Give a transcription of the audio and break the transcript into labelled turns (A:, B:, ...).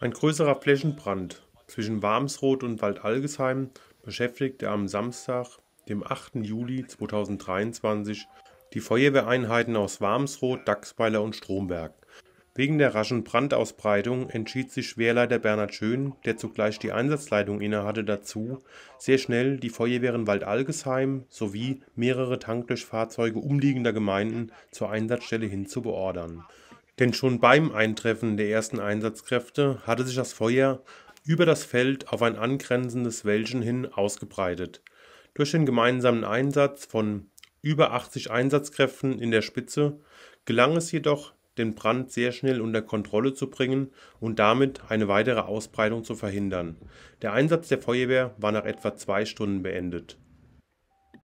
A: Ein größerer Flächenbrand zwischen Warmsroth und Waldalgesheim beschäftigte am Samstag, dem 8. Juli 2023, die Feuerwehreinheiten aus Warmsroth, Dachsweiler und Stromberg. Wegen der raschen Brandausbreitung entschied sich Schwerleiter Bernhard Schön, der zugleich die Einsatzleitung innehatte, dazu, sehr schnell die Feuerwehren Waldalgesheim sowie mehrere Tankdurchfahrzeuge umliegender Gemeinden zur Einsatzstelle hin zu beordern. Denn schon beim Eintreffen der ersten Einsatzkräfte hatte sich das Feuer über das Feld auf ein angrenzendes Wäldchen hin ausgebreitet. Durch den gemeinsamen Einsatz von über 80 Einsatzkräften in der Spitze gelang es jedoch, den Brand sehr schnell unter Kontrolle zu bringen und damit eine weitere Ausbreitung zu verhindern. Der Einsatz der Feuerwehr war nach etwa zwei Stunden beendet